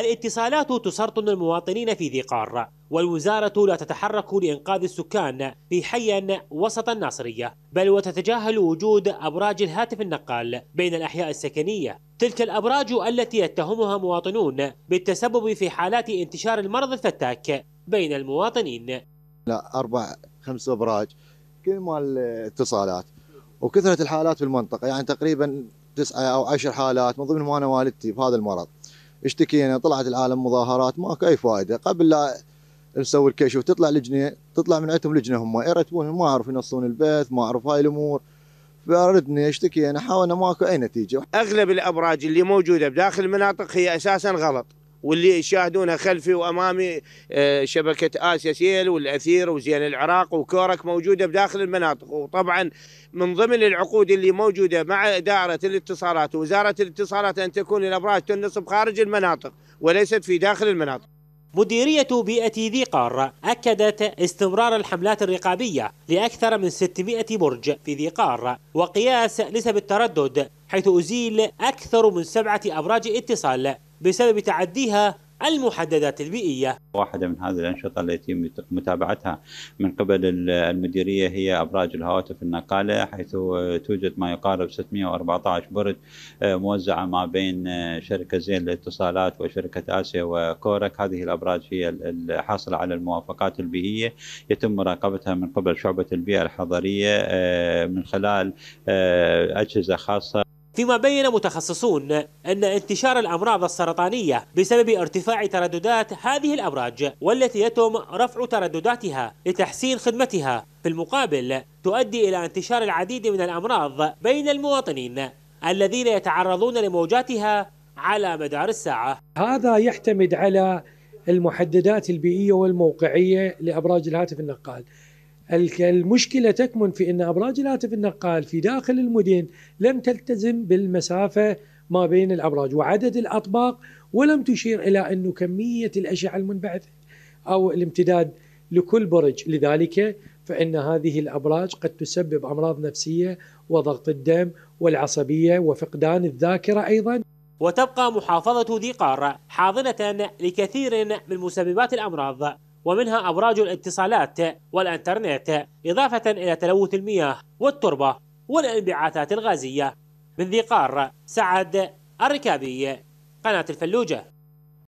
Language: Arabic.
الاتصالات تسرطن المواطنين في ذي قار والوزارة لا تتحرك لإنقاذ السكان في حي وسط الناصرية بل وتتجاهل وجود أبراج الهاتف النقال بين الأحياء السكنية تلك الأبراج التي يتهمها مواطنون بالتسبب في حالات انتشار المرض الفتاك بين المواطنين لا أربع خمس أبراج كل مال الاتصالات وكثرة الحالات في المنطقة يعني تقريبا تسعة أو عشر حالات من ضمنهم أنا والدتي بهذا المرض اشتكينا طلعت العالم مظاهرات ماكو اي فائده قبل لا نسوي الكشف تطلع لجنه تطلع من عندهم لجنه هم يرتبون ما اعرف ينصون البث ما اعرف هاي الامور فردنا اشتكينا حاولنا ماكو اي نتيجه اغلب الابراج اللي موجوده بداخل المناطق هي اساسا غلط واللي يشاهدونها خلفي وامامي آه، شبكه اسيا سيل والاثير وزين العراق وكورك موجوده بداخل المناطق وطبعا من ضمن العقود اللي موجوده مع دائره الاتصالات ووزاره الاتصالات ان تكون الابراج تنصب خارج المناطق وليست في داخل المناطق. مديرية بيئة ذي قار أكدت استمرار الحملات الرقابية لأكثر من 600 برج في ذي قار وقياس نسب التردد حيث أزيل أكثر من سبعة أبراج اتصال بسبب تعديها المحددات البيئية واحدة من هذه الأنشطة التي يتم متابعتها من قبل المديرية هي أبراج الهواتف النقالة حيث توجد ما يقارب 614 برج آه، موزعة ما بين آه، شركة زين للاتصالات وشركة آسيا وكورك هذه الأبراج هي الحاصلة على الموافقات البيئية يتم مراقبتها من قبل شعبة البيئة الحضرية آه، من خلال أجهزة خاصة فيما بين متخصصون أن انتشار الأمراض السرطانية بسبب ارتفاع ترددات هذه الأبراج والتي يتم رفع تردداتها لتحسين خدمتها في المقابل تؤدي إلى انتشار العديد من الأمراض بين المواطنين الذين يتعرضون لموجاتها على مدار الساعة هذا يعتمد على المحددات البيئية والموقعية لأبراج الهاتف النقال المشكلة تكمن في أن أبراج الهاتف النقال في داخل المدن لم تلتزم بالمسافة ما بين الأبراج وعدد الأطباق ولم تشير إلى أن كمية الأشعة المنبعثة أو الامتداد لكل برج لذلك فإن هذه الأبراج قد تسبب أمراض نفسية وضغط الدم والعصبية وفقدان الذاكرة أيضا وتبقى محافظة ذي قارة حاضنة لكثير من مسببات الأمراض ومنها أبراج الاتصالات والإنترنت إضافة إلى تلوث المياه والتربة والانبعاثات الغازية من ذي قار سعد الركابي قناة الفلوجة